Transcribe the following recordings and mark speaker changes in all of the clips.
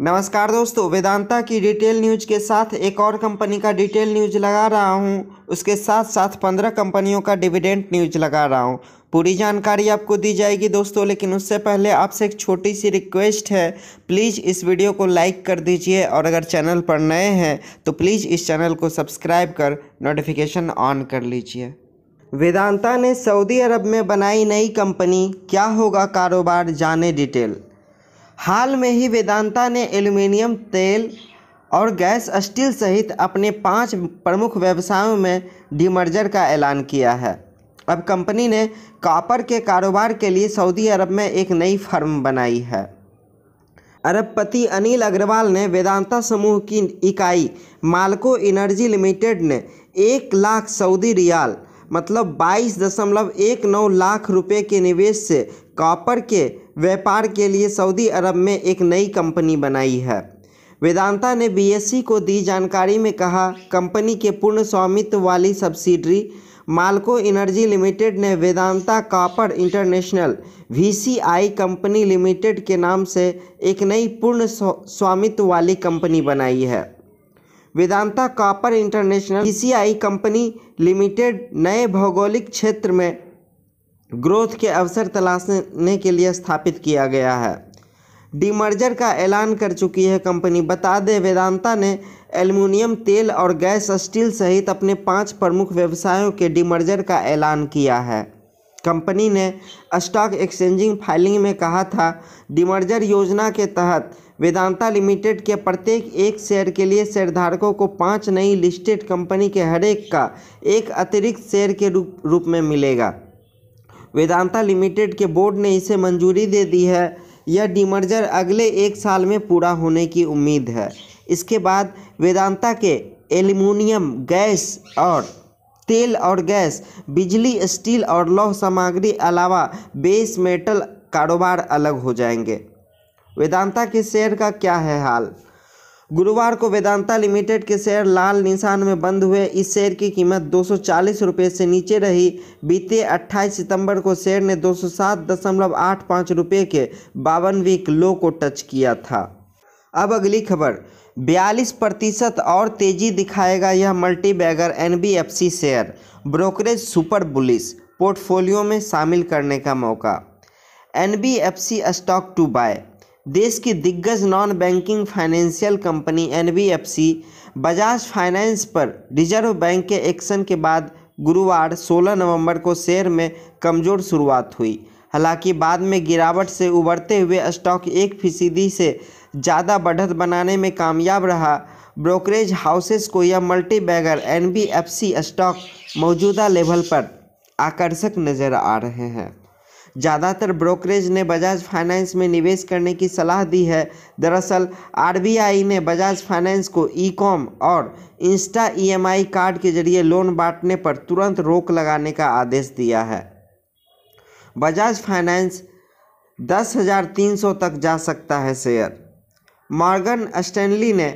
Speaker 1: नमस्कार दोस्तों वेदांता की डिटेल न्यूज के साथ एक और कंपनी का डिटेल न्यूज लगा रहा हूं उसके साथ साथ पंद्रह कंपनियों का डिविडेंड न्यूज लगा रहा हूं पूरी जानकारी आपको दी जाएगी दोस्तों लेकिन उससे पहले आपसे एक छोटी सी रिक्वेस्ट है प्लीज़ इस वीडियो को लाइक कर दीजिए और अगर चैनल पर नए हैं तो प्लीज़ इस चैनल को सब्सक्राइब कर नोटिफिकेशन ऑन कर लीजिए वेदांता ने सऊदी अरब में बनाई नई कंपनी क्या होगा कारोबार जाने डिटेल हाल में ही वेदांता ने एल्यूमिनियम तेल और गैस स्टील सहित अपने पांच प्रमुख व्यवसायों में डिमर्जर का ऐलान किया है अब कंपनी ने कॉपर के कारोबार के लिए सऊदी अरब में एक नई फर्म बनाई है अरबपति अनिल अग्रवाल ने वेदांता समूह की इकाई मालको एनर्जी लिमिटेड ने एक लाख सऊदी रियाल मतलब बाईस दशमलव एक नौ लाख रुपये के निवेश से कॉपर के व्यापार के लिए सऊदी अरब में एक नई कंपनी बनाई है वेदांता ने बीएसई को दी जानकारी में कहा कंपनी के पूर्ण स्वामित्व वाली सब्सिडरी मालको एनर्जी लिमिटेड ने Vedanta copper international VCI company limited के नाम से एक नई पूर्ण स्वामित्व वाली कंपनी बनाई है Vedanta copper international VCI company limited नए भौगोलिक क्षेत्र में ग्रोथ के अवसर तलाशने के लिए स्थापित किया गया है डीमर्जर का ऐलान कर चुकी है कंपनी बता दें वेदांता ने एल्यूमिनियम तेल और गैस स्टील सहित अपने पांच प्रमुख व्यवसायों के डीमर्जर का ऐलान किया है कंपनी ने स्टॉक एक्सचेंजिंग फाइलिंग में कहा था डिमर्जर योजना के तहत वेदांता लिमिटेड के प्रत्येक एक शेयर के लिए शेयरधारकों को पांच नई लिस्टेड कंपनी के हरेक का एक अतिरिक्त शेयर के रूप रूप में मिलेगा वेदांता लिमिटेड के बोर्ड ने इसे मंजूरी दे दी है यह डिमर्जर अगले एक साल में पूरा होने की उम्मीद है इसके बाद वेदांता के एल्यूमिनियम गैस और तेल और गैस बिजली स्टील और लौह सामग्री अलावा बेस मेटल कारोबार अलग हो जाएंगे वेदांता के शेयर का क्या है हाल गुरुवार को वेदांता लिमिटेड के शेयर लाल निशान में बंद हुए इस शेयर की कीमत दो सौ से नीचे रही बीते 28 सितंबर को शेयर ने 207.85 सौ के वीक लो को टच किया था अब अगली खबर 42 प्रतिशत और तेजी दिखाएगा यह मल्टी बैगर एन share brokerage super bullish portfolio में शामिल करने का मौका एन स्टॉक टू बाय देश की दिग्गज नॉन बैंकिंग फाइनेंशियल कंपनी एन बजाज फाइनेंस पर रिजर्व बैंक के एक्शन के बाद गुरुवार 16 नवंबर को शेयर में कमजोर शुरुआत हुई हालांकि बाद में गिरावट से उबरते हुए स्टॉक एक फीसदी से ज़्यादा बढ़त बनाने में कामयाब रहा ब्रोकरेज हाउसेस को यह मल्टी बैगर एन स्टॉक मौजूदा लेवल पर आकर्षक नज़र आ रहे हैं ज़्यादातर ब्रोकरेज ने बजाज फाइनेंस में निवेश करने की सलाह दी है दरअसल आरबीआई ने बजाज फाइनेंस को ई कॉम और इंस्टा ईएमआई कार्ड के जरिए लोन बांटने पर तुरंत रोक लगाने का आदेश दिया है बजाज फाइनेंस दस हज़ार तीन सौ तक जा सकता है शेयर मॉर्गन स्टैनली ने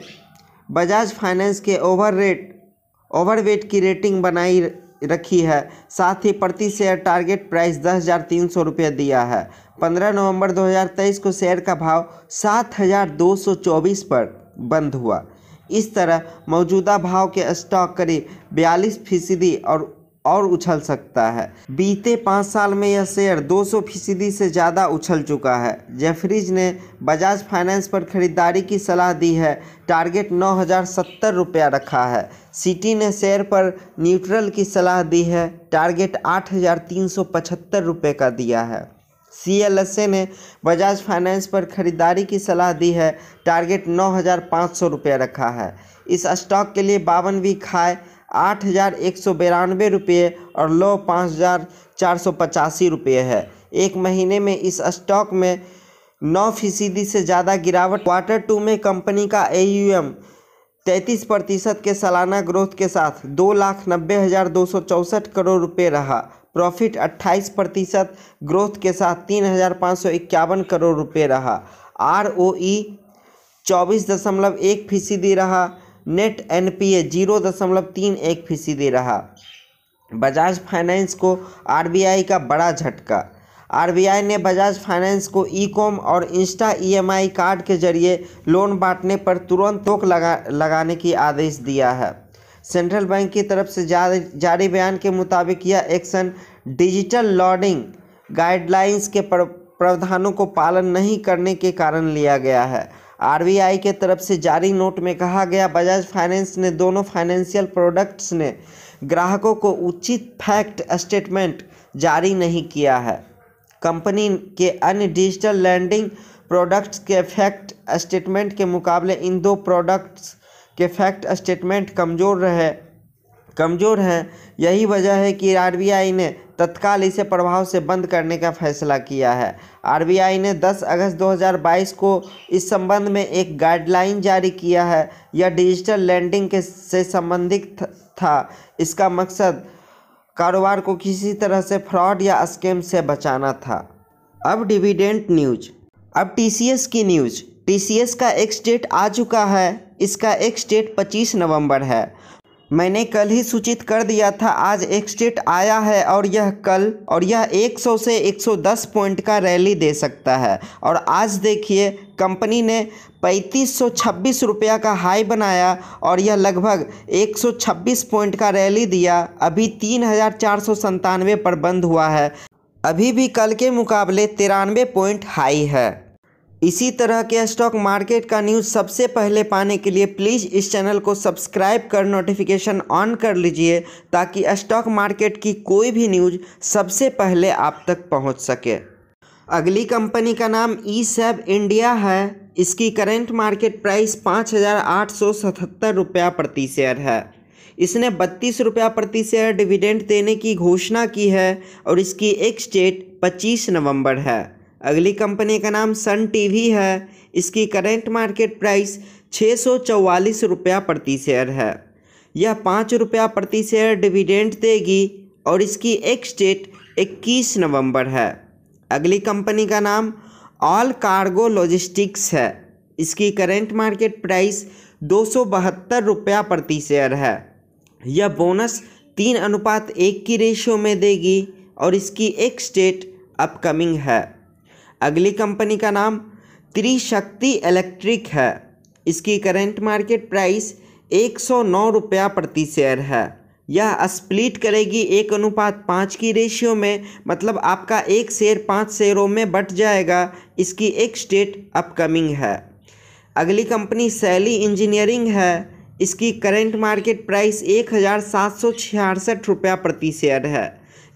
Speaker 1: बजाज फाइनेंस के ओवर रेट ओवरवेट की रेटिंग बनाई रखी है साथ ही प्रति शेयर टारगेट प्राइस दस हज़ार तीन सौ रुपये दिया है पंद्रह नवंबर तेईस को शेयर का भाव सात हज़ार दो सौ चौबीस पर बंद हुआ इस तरह मौजूदा भाव के स्टॉक करीब बयालीस फीसदी और और उछल सकता है बीते पाँच साल में यह शेयर 200 फीसदी से ज़्यादा उछल चुका है जेफरीज ने बजाज फाइनेंस पर खरीदारी की सलाह दी है टारगेट नौ हज़ार सत्तर रुपया रखा है सिटी ने शेयर पर न्यूट्रल की सलाह दी है टारगेट आठ हज़ार तीन सौ पचहत्तर रुपये का दिया है सी एल एस ए ने बजाज फाइनेंस पर खरीदारी की सलाह दी है टारगेट नौ हज़ार पाँच सौ रुपये रखा है इस स्टॉक के लिए बावन वी खाए आठ हज़ार एक सौ रुपये और लो पाँच हज़ार चार सौ पचासी रुपये है एक महीने में इस स्टॉक में नौ फीसदी से ज़्यादा गिरावट क्वार्टर टू में कंपनी का ए तैंतीस प्रतिशत के सालाना ग्रोथ के साथ दो लाख नब्बे हज़ार दो सौ चौंसठ करोड़ रुपये रहा प्रॉफिट 28 प्रतिशत ग्रोथ के साथ तीन हज़ार पाँच सौ इक्यावन करोड़ रुपये रहा आर ओ ई चौबीस दशमलव एक फीसदी रहा net N P A zero दशमलव तीन एक फीसदी रहा बजाज फाइनेंस को आरबीआई का बड़ा झटका आरबीआई ने बजाज फाइनेंस को ई कॉम और इंस्टा ईएमआई कार्ड के जरिए लोन बांटने पर तुरंत रोक लगा लगाने की आदेश दिया है सेंट्रल बैंक की तरफ से जारी बयान के मुताबिक यह एक्शन डिजिटल लॉडिंग गाइडलाइंस के प्रावधानों को पालन नहीं करने के कारण लिया गया है आरबीआई के तरफ से जारी नोट में कहा गया बजाज फाइनेंस ने दोनों फाइनेंशियल प्रोडक्ट्स ने ग्राहकों को उचित फैक्ट स्टेटमेंट जारी नहीं किया है कंपनी के अन्य डिजिटल लैंडिंग प्रोडक्ट्स के फैक्ट स्टेटमेंट के मुकाबले इन दो प्रोडक्ट्स के फैक्ट स्टेटमेंट कमज़ोर रहे कमज़ोर हैं यही वजह है कि आरबीआई ने तत्काल इसे प्रभाव से बंद करने का फैसला किया है आरबीआई ने 10 अगस्त 2022 को इस संबंध में एक गाइडलाइन जारी किया है यह डिजिटल लैंडिंग के से संबंधित था इसका मकसद कारोबार को किसी तरह से फ्रॉड या स्कैम से बचाना था अब डिविडेंट न्यूज अब टीसीएस की न्यूज टीसीएस का एक्स डेट आ चुका है इसका एक्स डेट 25 नवंबर है मैंने कल ही सूचित कर दिया था आज एक्सटेट आया है और यह कल और यह 100 से 110 पॉइंट का रैली दे सकता है और आज देखिए कंपनी ने पैंतीस रुपया का हाई बनाया और यह लगभग 126 पॉइंट का रैली दिया अभी तीन पर बंद हुआ है अभी भी कल के मुकाबले तिरानवे पॉइंट हाई है इसी तरह के स्टॉक मार्केट का न्यूज़ सबसे पहले पाने के लिए प्लीज़ इस चैनल को सब्सक्राइब कर नोटिफिकेशन ऑन कर लीजिए ताकि स्टॉक मार्केट की कोई भी न्यूज़ सबसे पहले आप तक पहुंच सके अगली कंपनी का नाम ई सैब इंडिया है इसकी करेंट मार्केट प्राइस पाँच हज़ार आठ सौ सतहत्तर रुपया प्रति शेयर है इसने बत्तीस रुपया प्रति शेयर डिविडेंड देने की घोषणा की है और इसकी एक डेट पच्चीस नवम्बर है अगली कंपनी का नाम सन टीवी है इसकी करेंट मार्केट प्राइस छः सौ चौवालीस रुपया प्रति शेयर है यह पाँच रुपया प्रति शेयर डिविडेंड देगी और इसकी एक्स डेट इक्कीस नवंबर है अगली कंपनी का नाम ऑल कार्गो लॉजिस्टिक्स है इसकी करेंट मार्केट प्राइस दो सौ बहत्तर रुपया प्रति शेयर है यह बोनस तीन अनुपात एक की रेशियो में देगी और इसकी एक्स डेट अपकमिंग है अगली कंपनी का नाम त्रिशक्ति इलेक्ट्रिक है इसकी करंट मार्केट प्राइस एक सौ नौ रुपया प्रति शेयर है यह स्प्लिट करेगी एक अनुपात पाँच की रेशियो में मतलब आपका एक शेयर पाँच शेयरों में बट जाएगा इसकी एक स्टेट अपकमिंग है अगली कंपनी सैली इंजीनियरिंग है इसकी करंट मार्केट प्राइस एक हज़ार सात सौ छियासठ रुपया प्रति शेयर है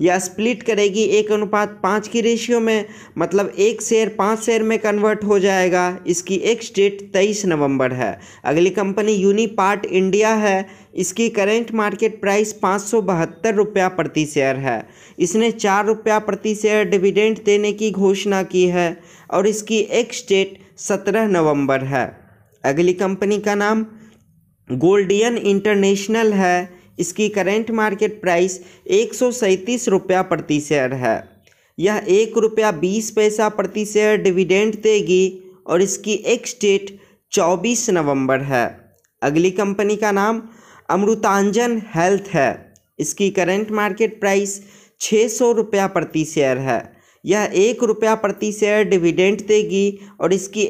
Speaker 1: या स्प्लिट करेगी एक अनुपात पाँच की रेशियो में मतलब एक शेयर पाँच शेयर में कन्वर्ट हो जाएगा इसकी एक्स डेट तेईस नवंबर है अगली कंपनी यूनिपार्ट इंडिया है इसकी करेंट मार्केट प्राइस पाँच सौ बहत्तर रुपया प्रति शेयर है इसने चार रुपया प्रति शेयर डिविडेंड देने की घोषणा की है और इसकी एक्स डेट सत्रह नवम्बर है अगली कंपनी का नाम गोल्डियन इंटरनेशनल है इसकी करेंट मार्केट प्राइस एक सौ रुपया प्रति शेयर है यह एक रुपया बीस पैसा प्रति शेयर डिविडेंड देगी और इसकी एक्स डेट चौबीस नवंबर है अगली कंपनी का नाम अमृतांजन हेल्थ है इसकी करेंट मार्केट प्राइस छः सौ रुपया प्रति शेयर है यह एक रुपया प्रति शेयर डिविडेंट देगी और इसकी